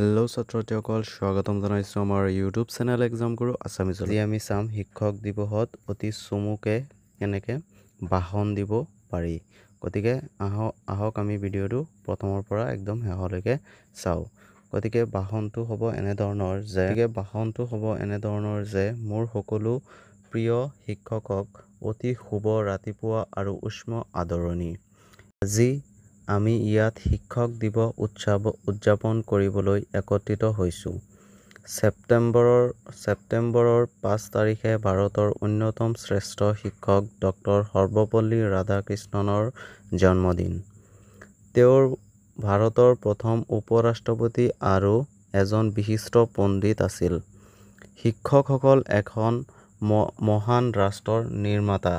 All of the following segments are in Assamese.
হেল্ল' ছাত্ৰীসকল স্বাগতম জনাইছোঁ আমাৰ YouTube channel exam guru Assamese যি আমি চাম শিক্ষক দিৱসত অতি চমুকে কেনেকৈ ভাষণ দিব পাৰি গতিকে আহক আহক আমি ভিডিঅ'টো প্ৰথমৰ পৰা একদম শেষলৈকে চাওঁ গতিকে বাসনটো হ'ব এনেধৰণৰ যে গতিকে বাসনটো হ'ব এনেধৰণৰ যে মোৰ সকলো প্ৰিয় শিক্ষকক অতি শুভ ৰাতিপুৱা আৰু উষ্ম আদৰণি আজি আমি ইয়াত শিক্ষক দিৱস উৎসৱ উদযাপন কৰিবলৈ একত্ৰিত হৈছোঁ ছেপ্টেম্বৰৰ ছেপ্টেম্বৰৰ পাঁচ তাৰিখে ভাৰতৰ অন্যতম শ্ৰেষ্ঠ শিক্ষক ডক্টৰ সৰ্বপল্লী ৰাধাকৃষ্ণনৰ জন্মদিন তেওঁৰ ভাৰতৰ প্ৰথম উপ ৰাষ্ট্ৰপতি আৰু এজন বিশিষ্ট পণ্ডিত আছিল শিক্ষকসকল এখন ম মহান ৰাষ্ট্ৰৰ নিৰ্মাতা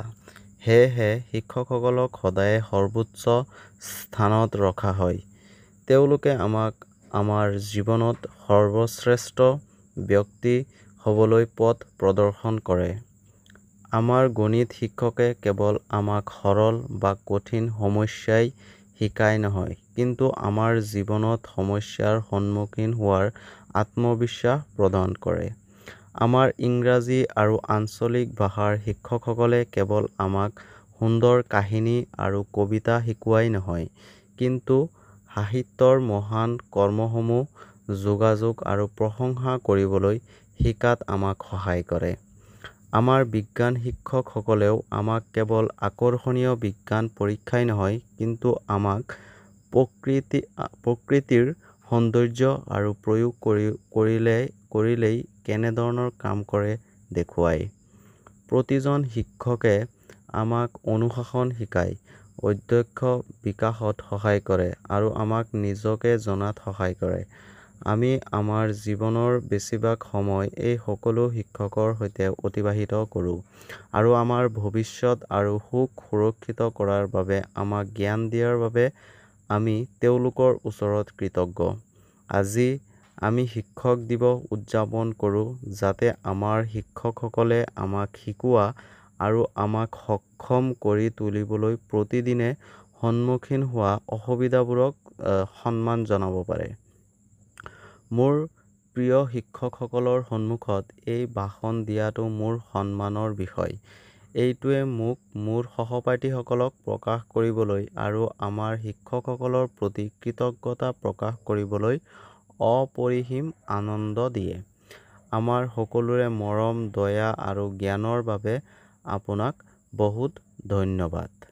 সেয়েহে শিক্ষকসকলক সদায়ে সৰ্বোচ্চ স্থানত ৰখা হয় তেওঁলোকে আমাক আমাৰ জীৱনত সৰ্বশ্ৰেষ্ঠ ব্যক্তি হ'বলৈ পথ প্ৰদৰ্শন কৰে আমাৰ গণিত শিক্ষকে কেৱল আমাক সৰল বা কঠিন সমস্যাই শিকাই নহয় কিন্তু আমাৰ জীৱনত সমস্যাৰ সন্মুখীন হোৱাৰ আত্মবিশ্বাস প্ৰদান কৰে আমাৰ ইংৰাজী আৰু আঞ্চলিক ভাষাৰ শিক্ষকসকলে কেৱল আমাক সুন্দৰ কাহিনী আৰু কবিতা শিকোৱাই নহয় কিন্তু সাহিত্যৰ মহান কৰ্মসমূহ যোগাযোগ আৰু প্ৰশংসা কৰিবলৈ শিকাত আমাক সহায় কৰে আমাৰ বিজ্ঞান শিক্ষকসকলেও আমাক কেৱল আকৰ্ষণীয় বিজ্ঞান পৰীক্ষাই নহয় কিন্তু আমাক প্ৰকৃতি প্ৰকৃতিৰ সৌন্দৰ্য আৰু প্ৰয়োগ কৰি কৰিলে কৰিলেই কেনেধৰণৰ কাম কৰে দেখুৱাই প্ৰতিজন শিক্ষকে আমাক অনুশাসন শিকায় অধ্যক্ষ বিকাশত সহায় কৰে আৰু আমাক নিজকে জনাত সহায় কৰে আমি আমাৰ জীৱনৰ বেছিভাগ সময় এই সকলো শিক্ষকৰ সৈতে অতিবাহিত কৰোঁ আৰু আমাৰ ভৱিষ্যত আৰু সুখ সুৰক্ষিত কৰাৰ বাবে আমাক জ্ঞান দিয়াৰ বাবে আমি তেওঁলোকৰ ওচৰত কৃতজ্ঞ আজি আমি শিক্ষক দিৱস উদযাপন কৰোঁ যাতে আমাৰ শিক্ষকসকলে আমাক শিকোৱা আৰু আমাক সক্ষম কৰি তুলিবলৈ প্ৰতিদিনে সন্মুখীন হোৱা অসুবিধাবোৰক সন্মান জনাব পাৰে মোৰ প্ৰিয় শিক্ষকসকলৰ সন্মুখত এই ভাষণ দিয়াটো মোৰ সন্মানৰ বিষয় এইটোৱে মোক মোৰ সহপাঠীসকলক প্ৰকাশ কৰিবলৈ আৰু আমাৰ শিক্ষকসকলৰ প্ৰতি কৃতজ্ঞতা প্ৰকাশ কৰিবলৈ অপৰিসীম আনন্দ দিয়ে আমাৰ সকলোৰে মৰম দয়া আৰু জ্ঞানৰ বাবে আপোনাক বহুত ধন্যবাদ